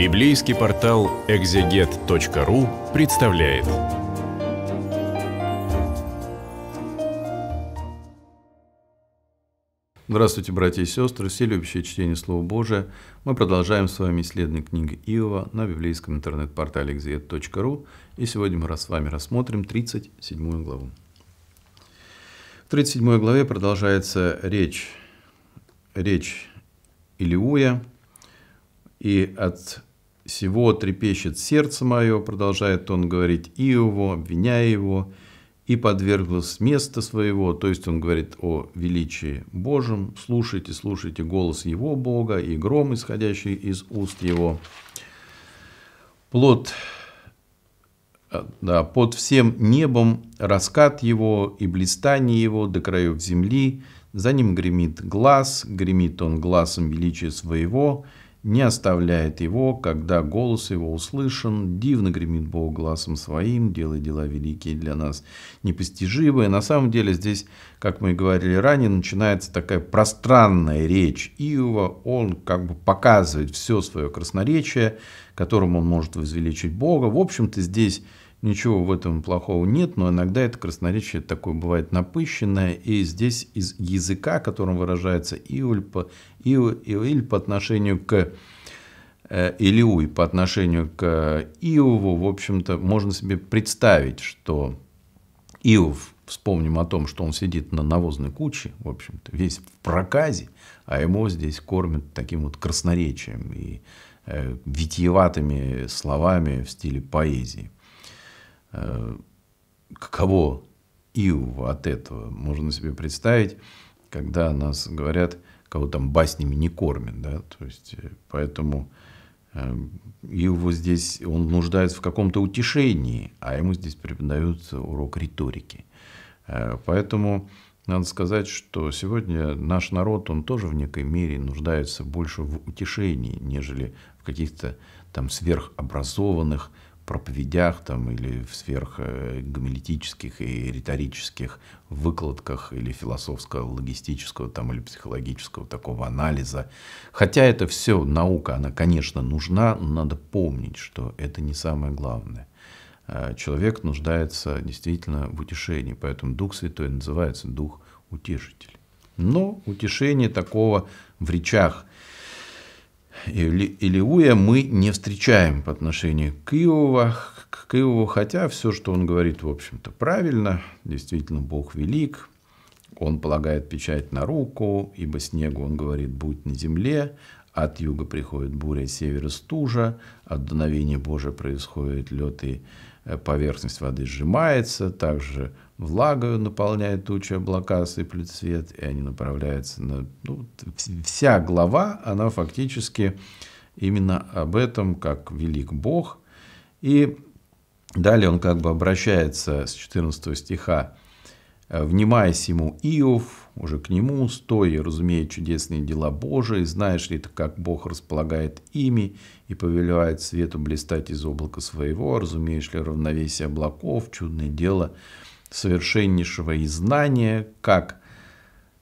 Библейский портал экзегет.ру представляет. Здравствуйте, братья и сестры, все любящие чтение Слова Божия. Мы продолжаем с вами исследование книги Иова на библейском интернет-портале exeget.ru. И сегодня мы с вами рассмотрим 37 главу. В 37 главе продолжается речь, речь Илиуя, и от всего трепещет сердце мое, продолжает он говорить Иову, обвиняя его, и подверглось места своего, то есть он говорит о величии Божьем, слушайте, слушайте голос его Бога и гром, исходящий из уст его. Плод, э, да, под всем небом раскат его и блистание его до краев земли, за ним гремит глаз, гремит он глазом величия своего, не оставляет его, когда голос его услышан, дивно гремит Бог глазом своим, делает дела великие для нас непостижимые. На самом деле здесь, как мы и говорили ранее, начинается такая пространная речь Иова, он как бы показывает все свое красноречие, которым он может возвеличить Бога. В общем-то здесь Ничего в этом плохого нет, но иногда это красноречие такое бывает напыщенное, и здесь из языка, которым выражается Иуль по, Иу, Иуль по отношению к э, Илиуй, по отношению к Иову, в общем-то, можно себе представить, что Иов, вспомним о том, что он сидит на навозной куче, в общем-то, весь в проказе, а ему здесь кормят таким вот красноречием и э, витиеватыми словами в стиле поэзии. Э, каково Иову от этого, можно себе представить, когда нас говорят, кого там баснями не кормят, да, то есть, э, поэтому его э, здесь, он нуждается в каком-то утешении, а ему здесь преподают урок риторики. Поэтому надо сказать, что сегодня наш народ, он тоже в некой мере нуждается больше в утешении, нежели в каких-то там сверхобразованных, проповедях там, или в сферах э, гомилетических и риторических выкладках или философского, логистического там, или психологического такого анализа. Хотя это все наука, она, конечно, нужна, но надо помнить, что это не самое главное э, человек нуждается действительно в утешении. Поэтому Дух Святой называется Дух Утешитель. Но утешение такого в речах Илиуя мы не встречаем по отношению к Иова, к Иову, хотя все, что он говорит, в общем-то, правильно, действительно, Бог велик, он полагает печать на руку, ибо снегу он говорит, будь на земле, от юга приходит буря, с севера стужа, от дуновения Божия происходит лед и Э, поверхность воды сжимается, также влага наполняет тучи облака, сыплет свет, и они направляются на... Ну, вся глава, она фактически именно об этом, как велик Бог. И далее он как бы обращается с 14 стиха Э, внимаясь ему Иов, уже к нему, стоя, разумея чудесные дела Божии, знаешь ли ты, как Бог располагает ими и повелевает свету блистать из облака своего, разумеешь ли равновесие облаков, чудное дело совершеннейшего и знания, как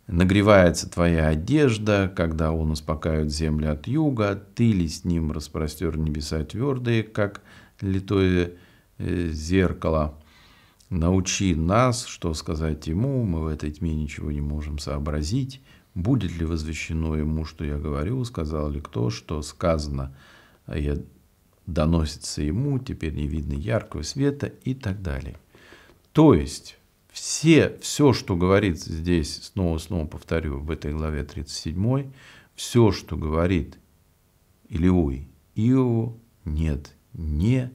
нагревается твоя одежда, когда он успокаивает земли от юга, ты ли с ним распростер небеса твердые, как литое э, зеркало – Научи нас, что сказать ему, мы в этой тьме ничего не можем сообразить. Будет ли возвещено ему, что я говорю, сказал ли кто, что сказано, а я доносится ему, теперь не видно яркого света и так далее. То есть все, все, что говорит здесь, снова-снова повторю, в этой главе 37, все, что говорит Илиой Иову, нет, не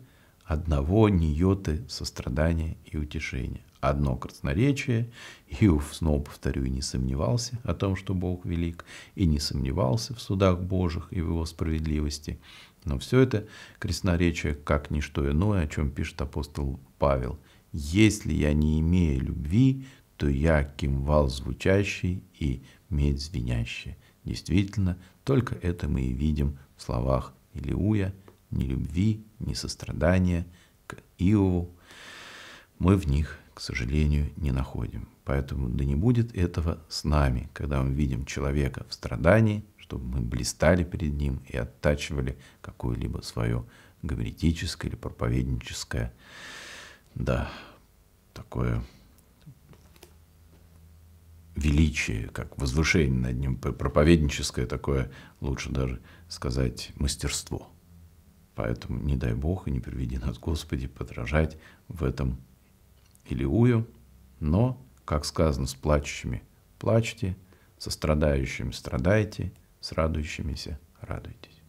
одного не йоты сострадания и утешения. Одно красноречие, и снова повторю, и не сомневался о том, что Бог велик, и не сомневался в судах Божьих и в его справедливости. Но все это красноречие, как ничто иное, о чем пишет апостол Павел. «Если я не имею любви, то я кимвал звучащий и медь звенящий. Действительно, только это мы и видим в словах Илиуя – ни любви, ни сострадания к Иову мы в них, к сожалению, не находим. Поэтому да не будет этого с нами, когда мы видим человека в страдании, чтобы мы блистали перед ним и оттачивали какое-либо свое габаритическое или проповедническое, да, такое величие, как возвышение над ним, проповедническое такое, лучше даже сказать, мастерство – Поэтому не дай Бог и не приведи нас, Господи, подражать в этом Илиую. Но, как сказано, с плачущими плачьте, со страдающими страдайте, с радующимися радуйтесь.